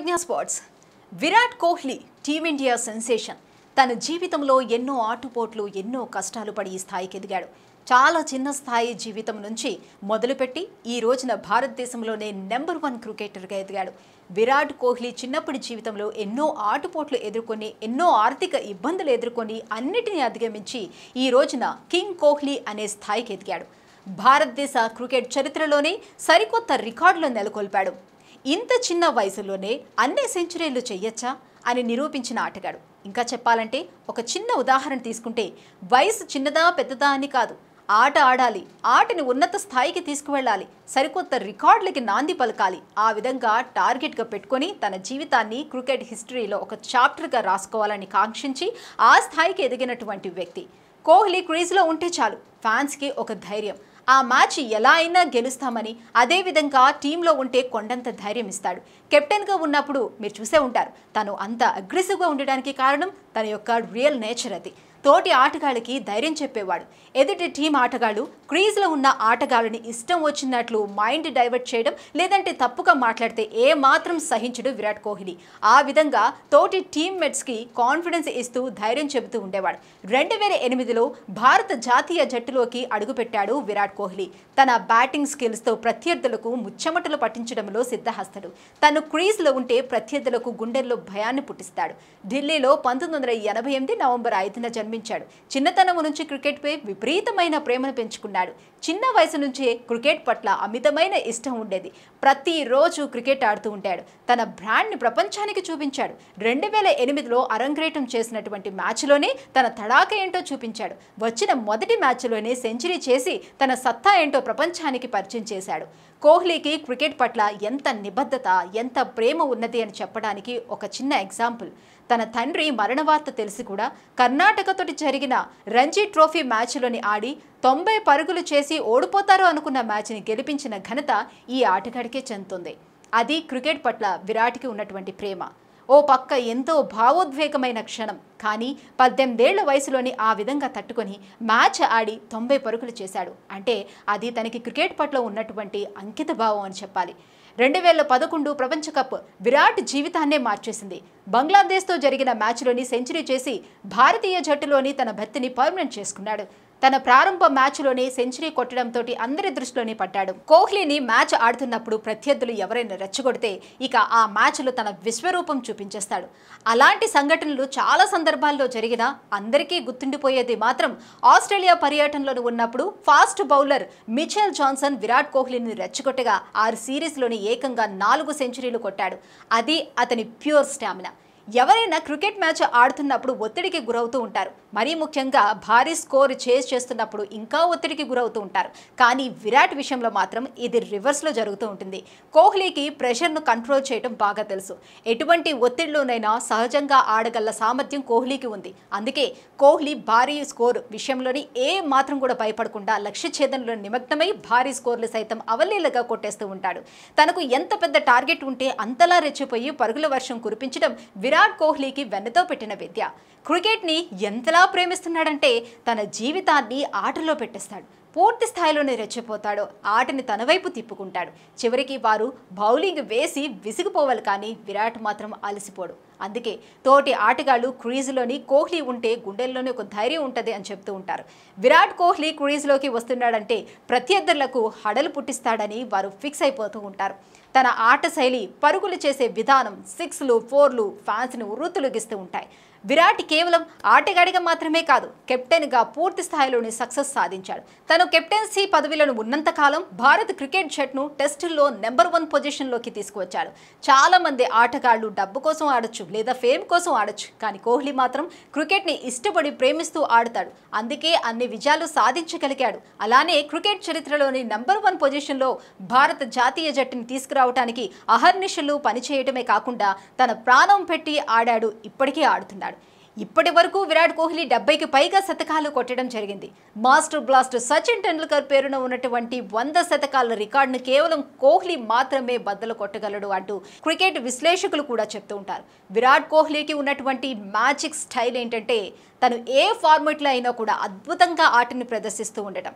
ప్రజ్ఞ sports Virat Kohli team India sensation తన జీవితంలో ఎన్నో ఆటుపోట్లు ఎన్నో కష్టాలు పడి ఈ స్థాయికి ఎదిగాడు చాలా చిన్న స్థాయి జీవితం నుంచి మొదలుపెట్టి ఈ రోజున భారతదేశంలోనే నెంబర్ వన్ క్రికెటర్గా ఎదిగాడు విరాట్ కోహ్లీ చిన్నప్పటి జీవితంలో ఎన్నో ఆటుపోట్లు ఎదుర్కొని ఎన్నో ఆర్థిక ఇబ్బందులు ఎదుర్కొని అన్నిటినీ అధిగమించి ఈ రోజున కింగ్ కోహ్లీ అనే స్థాయికి ఎదిగాడు భారతదేశ క్రికెట్ చరిత్రలోనే సరికొత్త రికార్డులు నెలకొల్పాడు ఇంత చిన్న వయసులోనే అన్ని సెంచరీలు చేయొచ్చా అని నిరూపించిన ఆటగాడు ఇంకా చెప్పాలంటే ఒక చిన్న ఉదాహరణ తీసుకుంటే వయసు చిన్నదా పెద్దదా అని కాదు ఆట ఆడాలి ఆటని ఉన్నత స్థాయికి తీసుకువెళ్ళాలి సరికొత్త రికార్డులకి నాంది పలకాలి ఆ విధంగా టార్గెట్గా పెట్టుకొని తన జీవితాన్ని క్రికెట్ హిస్టరీలో ఒక చాప్టర్గా రాసుకోవాలని కాంక్షించి ఆ స్థాయికి ఎదిగినటువంటి వ్యక్తి కోహ్లీ క్రీజ్లో ఉంటే చాలు ఫ్యాన్స్కి ఒక ధైర్యం ఆ మ్యాచ్ ఎలా అయినా గెలుస్తామని అదేవిధంగా టీంలో ఉంటే కొండంత ధైర్యం ఇస్తాడు కెప్టెన్గా ఉన్నప్పుడు మీరు చూసే ఉంటారు తను అంత అగ్రెసివ్గా ఉండడానికి కారణం తన యొక్క రియల్ నేచర్ అది తోటి ఆటగాళ్ళకి ధైర్యం చెప్పేవాడు ఎదుటి టీం ఆటగాళ్ళు క్రీజ్లో ఉన్న ఆటగాళ్ళని ఇష్టం వచ్చినట్లు మైండ్ డైవర్ట్ చేయడం లేదంటే తప్పుగా మాట్లాడితే ఏ మాత్రం సహించడు విరాట్ కోహ్లీ ఆ విధంగా తోటి మెట్స్ కి కాన్ఫిడెన్స్ ఇస్తూ ధైర్యం చెబుతూ ఉండేవాడు రెండు వేల ఎనిమిదిలో భారత జాతీయ జట్టులోకి అడుగుపెట్టాడు విరాట్ కోహ్లీ తన బ్యాటింగ్ స్కిల్స్తో ప్రత్యర్థులకు ముచ్చమటలు పట్టించడంలో సిద్ధహస్తడు తను క్రీజ్లో ఉంటే ప్రత్యర్థులకు గుండెల్లో భయాన్ని పుట్టిస్తాడు ఢిల్లీలో పంతొమ్మిది వందల ఎనభై ఎనిమిది నవంబర్ ఐదున జన్మించాడు చిన్నతనం నుంచి క్రికెట్పై విపరీతమైన ప్రేమను పెంచుకున్నాడు అన్నాడు చిన్న వయసు నుంచే క్రికెట్ పట్ల అమితమైన ఇష్టం ఉండేది ప్రతిరోజు క్రికెట్ ఆడుతూ ఉంటాడు తన బ్రాండ్ని ప్రపంచానికి చూపించాడు రెండు వేల ఎనిమిదిలో అరంగ్రేటం చేసినటువంటి మ్యాచ్లోనే తన తడాక ఏంటో చూపించాడు వచ్చిన మొదటి మ్యాచ్లోనే సెంచరీ చేసి తన సత్తా ఏంటో ప్రపంచానికి పరిచయం చేశాడు కోహ్లీకి క్రికెట్ పట్ల ఎంత నిబద్ధత ఎంత ప్రేమ ఉన్నది అని చెప్పడానికి ఒక చిన్న ఎగ్జాంపుల్ తన తండ్రి మరణవార్త తెలిసి కూడా కర్ణాటకతోటి జరిగిన రంజీ ట్రోఫీ మ్యాచ్లోని ఆడి తొంభై పరుగులు చేసి ఓడిపోతారు అనుకున్న మ్యాచ్ని గెలిపించిన ఘనత ఈ ఆటగాడికే చెందుతుంది అది క్రికెట్ పట్ల విరాట్కి ఉన్నటువంటి ప్రేమ ఓ పక్క ఎంతో భావోద్వేగమైన క్షణం కానీ పద్దెనిమిదేళ్ల వయసులోని ఆ విధంగా తట్టుకొని మ్యాచ్ ఆడి తొంభై పరుగులు చేశాడు అంటే అది తనకి క్రికెట్ పట్ల ఉన్నటువంటి అంకిత భావం అని చెప్పాలి రెండు వేల పదకొండు ప్రపంచ కప్ విరాట్ జీవితాన్నే మార్చేసింది బంగ్లాదేశ్తో జరిగిన మ్యాచ్లోని సెంచరీ చేసి భారతీయ జట్టులోని తన భర్తిని పర్మనెంట్ చేసుకున్నాడు తన ప్రారంభ మ్యాచ్లోనే సెంచరీ కొట్టడంతో అందరి దృష్టిలోనే పడ్డాడు కోహ్లీని మ్యాచ్ ఆడుతున్నప్పుడు ప్రత్యర్థులు ఎవరైనా రెచ్చగొడితే ఇక ఆ మ్యాచ్లో తన విశ్వరూపం చూపించేస్తాడు అలాంటి సంఘటనలు చాలా సందర్భాల్లో జరిగినా అందరికీ గుర్తుండిపోయేది మాత్రం ఆస్ట్రేలియా పర్యటనలో ఉన్నప్పుడు fast bowler Mitchell Johnson Virat కోహ్లీని రెచ్చగొట్టగా ఆరు సిరీస్లోని ఏకంగా నాలుగు సెంచరీలు కొట్టాడు అది అతని ప్యూర్ స్టామినా ఎవరైనా క్రికెట్ మ్యాచ్ ఆడుతున్నప్పుడు ఒత్తిడికి గురవుతూ ఉంటారు మరీ ముఖ్యంగా భారీ స్కోర్ చేజ్ చేస్తున్నప్పుడు ఇంకా ఒత్తిడికి గురవుతూ ఉంటారు కానీ విరాట్ విషయంలో మాత్రం ఇది రివర్స్లో జరుగుతూ ఉంటుంది కోహ్లీకి ప్రెషర్ను కంట్రోల్ చేయడం బాగా తెలుసు ఎటువంటి ఒత్తిడిలోనైనా సహజంగా ఆడగల సామర్థ్యం కోహ్లీకి ఉంది అందుకే కోహ్లీ భారీ స్కోర్ విషయంలోని ఏ మాత్రం కూడా భయపడకుండా లక్ష్య ఛేదనలో నిమగ్నమై భారీ స్కోర్లు సైతం అవలీలగా కొట్టేస్తూ ఉంటాడు తనకు ఎంత పెద్ద టార్గెట్ ఉంటే అంతలా రెచ్చిపోయి పరుగుల వర్షం కురిపించడం विराट कोह्ली की वेत विद्य క్రికెట్ని ఎంతలా ప్రేమిస్తున్నాడంటే తన జీవితాన్ని ఆటలో పెట్టేస్తాడు పూర్తి స్థాయిలోనే రెచ్చిపోతాడు ఆటని తన వైపు తిప్పుకుంటాడు చివరికి వారు బౌలింగ్ వేసి విసిగిపోవాలి కానీ విరాట్ మాత్రం అలసిపోడు అందుకే తోటి ఆటగాళ్ళు క్రీజులోని కోహ్లీ ఉంటే గుండెల్లోనే ఒక ధైర్యం ఉంటుంది అని చెప్తూ ఉంటారు విరాట్ కోహ్లీ క్రీజ్లోకి వస్తున్నాడంటే ప్రత్యర్థులకు హడలు పుట్టిస్తాడని వారు ఫిక్స్ అయిపోతూ ఉంటారు తన ఆట శైలి పరుగులు చేసే విధానం సిక్స్లు ఫోర్లు ఫ్యాన్స్ని ఉర్రూతులుగిస్తూ ఉంటాయి విరాట్ కేవలం ఆటగాడిగా మాత్రమే కాదు కెప్టెన్గా పూర్తి స్థాయిలోనే సక్సెస్ సాధించాడు తను కెప్టెన్సీ పదవిలను ఉన్నంతకాలం భారత్ క్రికెట్ జట్ను టెస్టుల్లో నెంబర్ వన్ పొజిషన్లోకి తీసుకువచ్చాడు చాలామంది ఆటగాళ్లు డబ్బు కోసం ఆడొచ్చు లేదా ఫేమ్ కోసం ఆడొచ్చు కానీ కోహ్లీ మాత్రం క్రికెట్ని ఇష్టపడి ప్రేమిస్తూ ఆడతాడు అందుకే అన్ని విజయాలు సాధించగలిగాడు అలానే క్రికెట్ చరిత్రలోని నెంబర్ వన్ పొజిషన్లో భారత జాతీయ జట్టుని తీసుకురావడానికి అహర్నిశలు పనిచేయటమే కాకుండా తన ప్రాణం పెట్టి ఆడాడు ఇప్పటికీ ఆడుతున్నాడు ఇప్పటి వరకు విరాట్ కోహ్లీ డెబ్బైకి పైగా శతకాలు కొట్టడం జరిగింది మాస్టర్ బ్లాస్టర్ సచిన్ టెండూల్కర్ పేరున ఉన్నటువంటి వంద శతకాల రికార్డును కేవలం కోహ్లీ మాత్రమే బద్దలు కొట్టగలడు అంటూ క్రికెట్ విశ్లేషకులు కూడా చెప్తూ ఉంటారు విరాట్ కోహ్లీకి ఉన్నటువంటి మ్యాజిక్ స్టైల్ ఏంటంటే తను ఏ ఫార్మెట్లో అయినా కూడా అద్భుతంగా ఆటను ప్రదర్శిస్తూ ఉండటం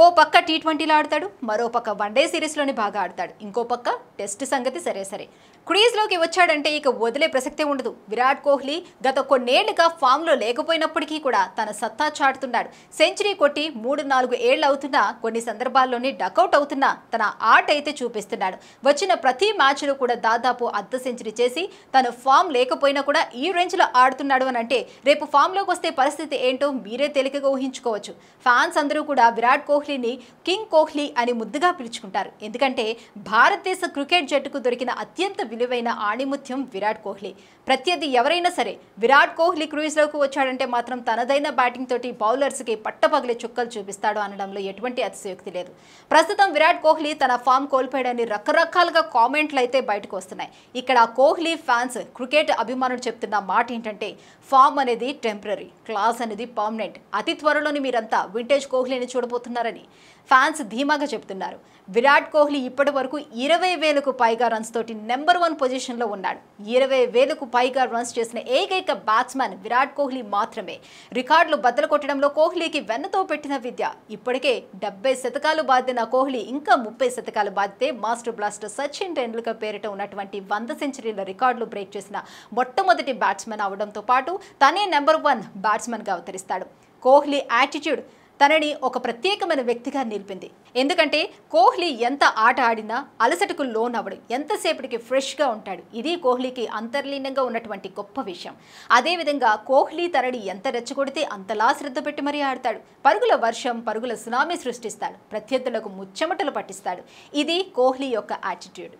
ఓ పక్క టీ ట్వంటీలో ఆడతాడు మరో పక్క వన్డే సిరీస్లోనే బాగా ఆడతాడు ఇంకో పక్క టెస్ట్ సంగతి సరే సరే క్రీజ్లోకి వచ్చాడంటే ఇక వదిలే ప్రసక్తే ఉండదు విరాట్ కోహ్లీ గత కొన్నేళ్లుగా ఫామ్లో లేకపోయినప్పటికీ కూడా తన సత్తా చాటుతున్నాడు సెంచరీ కొట్టి మూడు నాలుగు ఏళ్ళు అవుతున్నా కొన్ని సందర్భాల్లోనే డకౌట్ అవుతున్నా తన ఆట అయితే చూపిస్తున్నాడు వచ్చిన ప్రతి మ్యాచ్లో కూడా దాదాపు అర్ధ సెంచరీ చేసి తను ఫామ్ లేకపోయినా కూడా ఈ రేంజ్లో ఆడుతున్నాడు అని అంటే రేపు ఫామ్లోకి వస్తే పరిస్థితి ఏంటో మీరే తేలికగా ఊహించుకోవచ్చు ఫ్యాన్స్ అందరూ కూడా విరాట్ కోహ్లీ కోహ్లీని కింగ్ కోహ్లీ అని ముద్దుగా పిలుచుకుంటారు ఎందుకంటే భారతదేశ క్రికెట్ జట్టుకు దొరికిన అత్యంత విలువైన ఆణిముత్యం విరాట్ కోహ్లీ ప్రత్యర్థి ఎవరైనా సరే విరాట్ కోహ్లీ క్రూజ్లోకి వచ్చాడంటే మాత్రం తనదైన బ్యాటింగ్ తోటి బౌలర్స్కి పట్టపగలే చుక్కలు చూపిస్తాడు అనడంలో ఎటువంటి అతిశయోక్తి లేదు ప్రస్తుతం విరాట్ కోహ్లీ తన ఫామ్ కోల్పోయాడని రకరకాలుగా కామెంట్లు అయితే బయటకు వస్తున్నాయి ఇక్కడ కోహ్లీ ఫ్యాన్స్ క్రికెట్ అభిమానులు చెప్తున్న మాట ఏంటంటే ఫామ్ అనేది టెంపరీ క్లాస్ అనేది పర్మనెంట్ అతి త్వరలోని మీరంతా వింటేజ్ కోహ్లీని చూడబోతున్నారని అని ఫ్యాన్స్ ధీమాగా చెబుతున్నారు విరాట్ కోహ్లీ ఇప్పటి వరకు ఇరవై వేలకు పైగా రన్స్ తోటి నెంబర్ వన్ పొజిషన్లో ఉన్నాడు ఇరవై వేలకు పైగా రన్స్ చేసిన ఏకైక బ్యాట్స్మెన్ విరాట్ కోహ్లీ మాత్రమే రికార్డులు బద్దలు కొట్టడంలో కోహ్లీకి వెన్నతో పెట్టిన విద్య ఇప్పటికే డెబ్బై శతకాలు బాధిన కోహ్లీ ఇంకా ముప్పై శతకాలు బాధితే మాస్టర్ బ్లాస్టర్ సచిన్ టెండూల్కర్ పేరిట ఉన్నటువంటి వంద సెంచరీల రికార్డులు బ్రేక్ చేసిన మొట్టమొదటి బ్యాట్స్మెన్ అవడంతో పాటు తనే నెంబర్ వన్ బ్యాట్స్మెన్గా అవతరిస్తాడు కోహ్లీ యాటిట్యూడ్ తనని ఒక ప్రత్యేకమైన వ్యక్తిగా నిలిపింది ఎందుకంటే కోహ్లీ ఎంత ఆట ఆడినా అలసటకు లోన్ ఎంతసేపటికి ఫ్రెష్గా ఉంటాడు ఇది కోహ్లీకి అంతర్లీనంగా ఉన్నటువంటి గొప్ప విషయం అదేవిధంగా కోహ్లీ తనని ఎంత రెచ్చగొడితే అంతలా శ్రద్ధ పెట్టి మరీ ఆడతాడు పరుగుల వర్షం పరుగుల సునామీ సృష్టిస్తాడు ప్రత్యర్థులకు ముచ్చమటలు పట్టిస్తాడు ఇది కోహ్లీ యొక్క attitude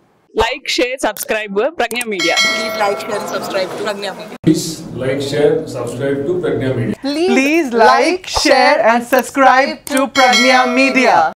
like, share, subscribe Pragya Media. Please like, share, subscribe to Pragya Media. Please like, share, subscribe to Pragya Media. Please, Please like, share and subscribe to Pragya Media.